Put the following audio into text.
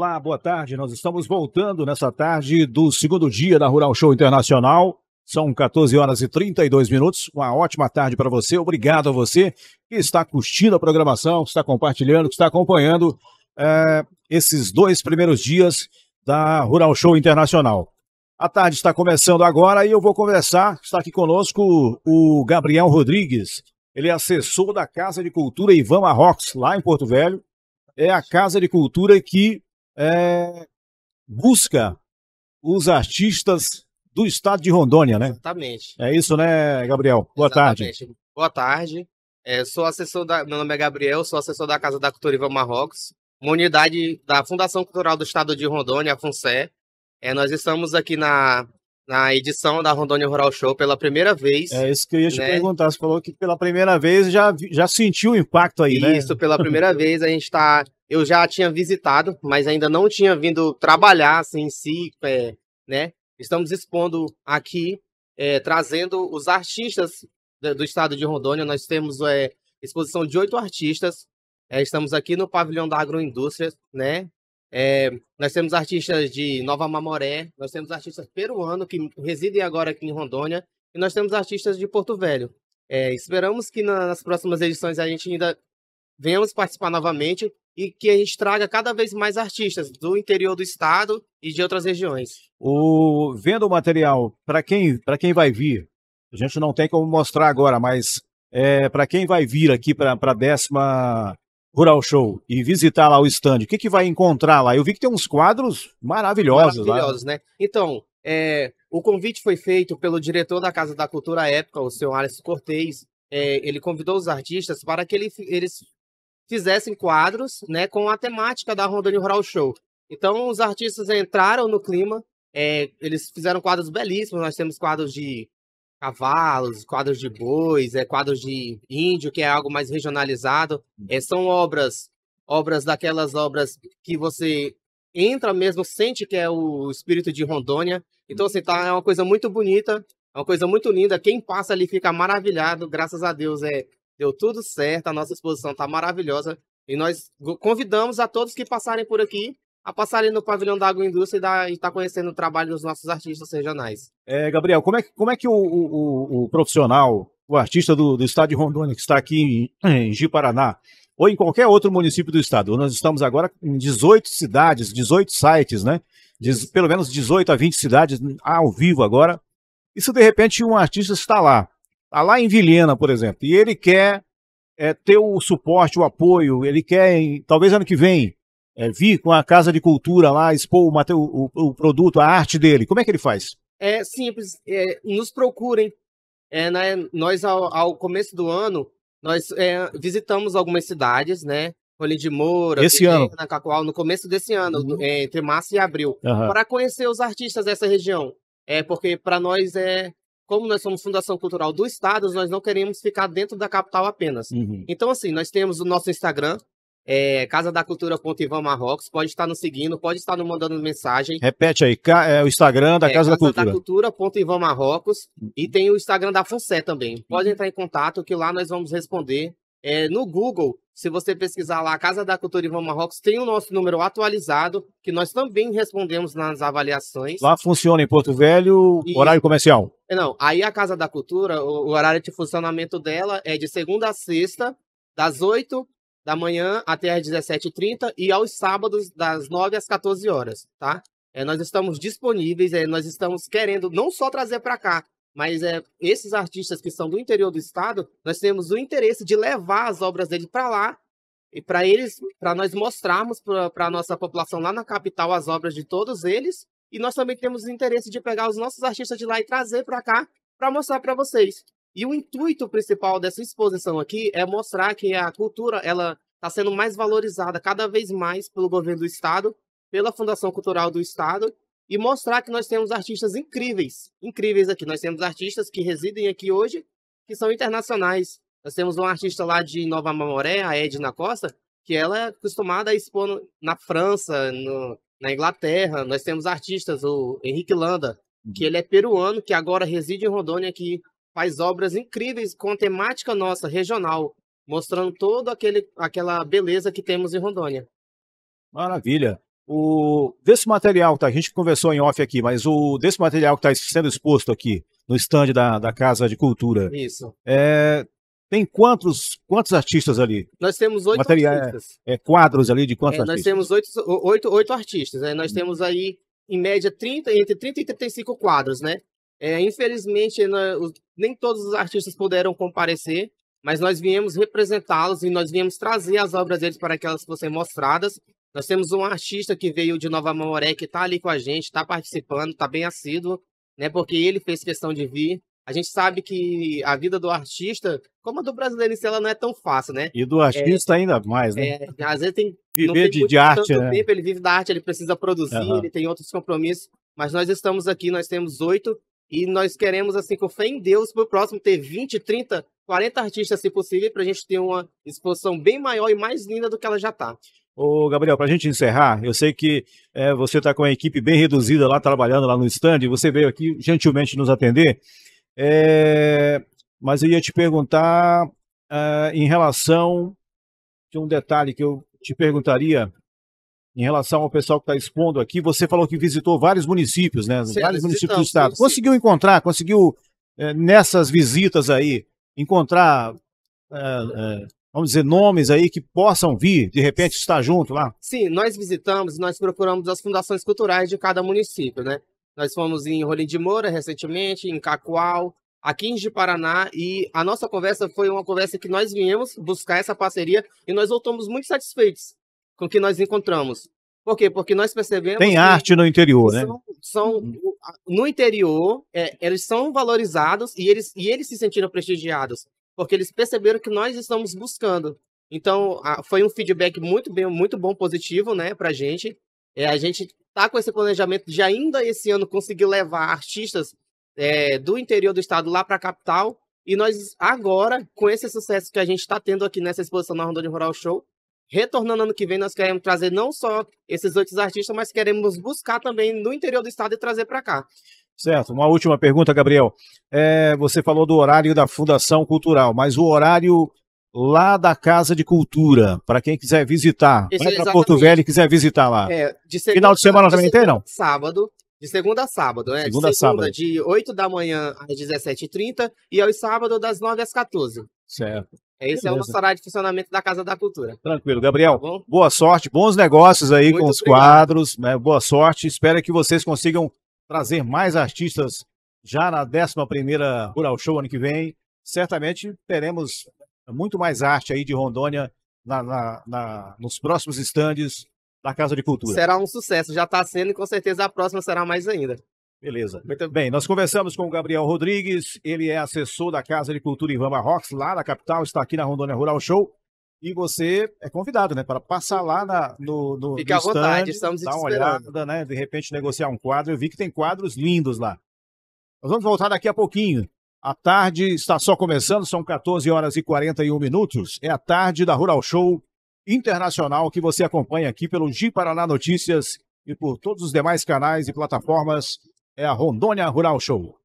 Olá, boa tarde. Nós estamos voltando nessa tarde do segundo dia da Rural Show Internacional. São 14 horas e 32 minutos. Uma ótima tarde para você. Obrigado a você que está curtindo a programação, que está compartilhando, que está acompanhando é, esses dois primeiros dias da Rural Show Internacional. A tarde está começando agora e eu vou conversar. Está aqui conosco o Gabriel Rodrigues. Ele é assessor da Casa de Cultura Ivan Marrocos, lá em Porto Velho. É a Casa de Cultura que é, busca os artistas do estado de Rondônia, né? Exatamente. É isso, né, Gabriel? Boa Exatamente. tarde. Boa tarde. É, sou assessor da. Meu nome é Gabriel, sou assessor da Casa da Cultura Iva Marrocos, uma unidade da Fundação Cultural do Estado de Rondônia, a FUNSE. É, nós estamos aqui na, na edição da Rondônia Rural Show pela primeira vez. É isso que eu ia te né? perguntar. Você falou que pela primeira vez já, já sentiu o impacto aí, isso, né? Isso, pela primeira vez a gente está eu já tinha visitado, mas ainda não tinha vindo trabalhar assim, em si, é, né? Estamos expondo aqui, é, trazendo os artistas do estado de Rondônia. Nós temos é, exposição de oito artistas. É, estamos aqui no pavilhão da agroindústria, né? É, nós temos artistas de Nova Mamoré, nós temos artistas peruanos que residem agora aqui em Rondônia e nós temos artistas de Porto Velho. É, esperamos que nas próximas edições a gente ainda venhamos participar novamente e que a gente traga cada vez mais artistas do interior do estado e de outras regiões. O vendo o material para quem para quem vai vir, a gente não tem como mostrar agora, mas é, para quem vai vir aqui para a décima Rural Show e visitar lá o estande, o que, que vai encontrar lá? Eu vi que tem uns quadros maravilhosos, maravilhosos lá. né? Então, é, o convite foi feito pelo diretor da Casa da Cultura Época, o senhor Alisson Cortez. É, ele convidou os artistas para que ele, eles fizessem quadros né, com a temática da Rondônia Rural Show. Então, os artistas entraram no clima, é, eles fizeram quadros belíssimos. Nós temos quadros de cavalos, quadros de bois, é, quadros de índio, que é algo mais regionalizado. É, são obras, obras daquelas obras que você entra mesmo, sente que é o espírito de Rondônia. Então, assim, tá, é uma coisa muito bonita, é uma coisa muito linda. Quem passa ali fica maravilhado, graças a Deus. É, Deu tudo certo, a nossa exposição está maravilhosa. E nós convidamos a todos que passarem por aqui a passarem no pavilhão da agroindústria e da, estar tá conhecendo o trabalho dos nossos artistas regionais. É, Gabriel, como é, como é que o, o, o profissional, o artista do, do, estado de Rondônia, que está aqui em, em ou em qualquer outro município do estado, nós estamos agora em 18 cidades, 18 sites, né? pelo menos 18 a 20 cidades ao vivo agora. E se de repente um artista está lá, está lá em Vilhena, por exemplo, e ele quer é, ter o suporte, o apoio, ele quer, talvez ano que vem, é, vir com a Casa de Cultura lá, expor o, o, o, produto, a arte dele, como é que ele faz? É simples, é, nos procurem. É, né, nós, ao, ao, começo do ano, nós é, visitamos algumas cidades, né? Rolim de Moura, Esse ano. ano. Cacoal, no começo desse ano, uhum. É, entre março e abril, uhum. para conhecer os artistas dessa região. É porque para nós é como nós somos Fundação Cultural do Estado, nós não queremos ficar dentro da capital apenas. Uhum. Então, assim, nós temos o nosso Instagram, é, Casa da Cultura Ivan Marrocos, pode estar nos seguindo, pode estar nos mandando mensagem. Repete aí, é, o Instagram da é, Casa, da Cultura. Casa da Cultura Ivan Marrocos e uhum. tem o Instagram da FUNCE também. Uhum. Pode entrar em contato que lá nós vamos responder é, no Google, se você pesquisar lá Casa da Cultura Ivan Marrocos, tem o nosso número atualizado, que nós também respondemos nas avaliações. Lá funciona em Porto Velho, e... horário comercial. É, não, aí a Casa da Cultura, o horário de funcionamento dela é de segunda a sexta, das 8 da manhã até às 17h30 e aos sábados das 9 às 14 horas, tá? É, nós estamos disponíveis, é, nós estamos querendo não só trazer para cá, mas é, esses artistas que são do interior do estado, nós temos o interesse de levar as obras dele para lá e para eles, para nós mostrarmos para a nossa população lá na capital as obras de todos eles. E nós também temos o interesse de pegar os nossos artistas de lá e trazer para cá para mostrar para vocês. E o intuito principal dessa exposição aqui é mostrar que a cultura ela está sendo mais valorizada cada vez mais pelo governo do estado, pela Fundação Cultural do Estado e mostrar que nós temos artistas incríveis, incríveis aqui. Nós temos artistas que residem aqui hoje, que são internacionais. Nós temos uma artista lá de Nova Mamoré, a Edna Costa, que ela é acostumada a expor no, na França, no, na Inglaterra. Nós temos artistas, o Henrique Landa, que ele é peruano, que agora reside em Rondônia, que faz obras incríveis com temática nossa, regional, mostrando toda aquele, aquela beleza que temos em Rondônia. Maravilha. O, desse material, tá? A gente conversou em off aqui, mas o desse material que está sendo exposto aqui no estande da, da Casa de Cultura. Isso. É, tem quantos, quantos artistas ali? Nós temos oito é- artistas. É, é, quadros ali de quantos é, artistas? Nós temos oito, oito, oito artistas. Né? Nós uhum. temos aí, em média, 30, entre 30 e 35 quadros, né? É, infelizmente, nós, né, nem todos os artistas puderam comparecer, mas nós viemos representá-los e nós viemos trazer as obras deles para que elas fossem mostradas nós temos um artista que veio de Nova Mamoré, que está ali com a gente, está participando, está bem assíduo, né? Porque ele fez questão de vir. A gente sabe que a vida do artista, como a do brasileiro em ela não é tão fácil, né? E do artista é, ainda mais, né? É, é às vezes tem... Viver tem de, de arte, né? Tempo, ele vive da arte, ele precisa produzir, uhum. ele tem outros compromissos. Mas nós estamos aqui, nós temos oito e nós queremos, assim, com fé em Deus, para o próximo ter 20, 30, 40 artistas, se possível, para a gente ter uma exposição bem maior e mais linda do que ela já está. Ô, Gabriel, para a gente encerrar, eu sei que é, você está com a equipe bem reduzida lá, trabalhando lá no stand, você veio aqui gentilmente nos atender, é... mas eu ia te perguntar é, em relação de um detalhe que eu te perguntaria em relação ao pessoal que está expondo aqui, você falou que visitou vários municípios, né? Sim, vários municípios do estado. Sim. Conseguiu encontrar, conseguiu, é, nessas visitas aí, encontrar, é, é, vamos dizer, nomes aí que possam vir, de repente, estar junto lá? Sim, nós visitamos, nós procuramos as fundações culturais de cada município, né? Nós fomos em Rolim de Moura recentemente, em Cacoal, aqui em Paraná e a nossa conversa foi uma conversa que nós viemos buscar essa parceria e nós voltamos muito satisfeitos com o que nós encontramos. Por quê? Porque nós percebemos. Tem arte no interior, são, né? São, uhum. no interior, é, eles são valorizados e eles, e eles se sentiram prestigiados, porque eles perceberam que nós estamos buscando. Então, a, foi um feedback muito bem, muito bom, positivo, né, pra gente. É, a gente tá com esse planejamento de ainda esse ano conseguir levar artistas é, do interior do estado lá para a capital. E nós, agora, com esse sucesso que a gente está tendo aqui nessa exposição na Rondônia Rural Show, retornando ano que vem, nós queremos trazer não só esses outros artistas, mas queremos buscar também no interior do estado e trazer para cá. Certo. Uma última pergunta, Gabriel. É, você falou do horário da Fundação Cultural, mas o horário lá da Casa de Cultura, para quem quiser visitar, vai para Porto Velho e quiser visitar lá. É, de segunda, Final de semana também tem, não? Sábado, de segunda a sábado, é. Segunda, de segunda sábado. de 8 da manhã às 17h30 e aos sábados das 9 às 14 Certo. Esse Beleza. é o nosso horário de funcionamento da Casa da Cultura. Tranquilo, Gabriel. Tá boa sorte, bons negócios aí Muito com os obrigado. quadros. Né? Boa sorte. Espero que vocês consigam trazer mais artistas já na 11ª Rural Show ano que vem. Certamente teremos muito mais arte aí de Rondônia na, na, na, nos próximos estandes da Casa de Cultura. Será um sucesso, já está sendo e com certeza a próxima será mais ainda. Beleza. Bem, nós conversamos com o Gabriel Rodrigues, ele é assessor da Casa de Cultura Ivama Rocks, lá na capital, está aqui na Rondônia Rural Show. E você é convidado, né, para passar lá na, no, no Fica no à stand, vontade, estamos dar uma olhada, né, de repente negociar um quadro. Eu vi que tem quadros lindos lá. Nós vamos voltar daqui a pouquinho. A tarde está só começando, são 14 horas e 41 minutos. É a tarde da Rural Show Internacional que você acompanha aqui pelo G Paraná Notícias e por todos os demais canais e plataformas é a Rondônia Rural Show.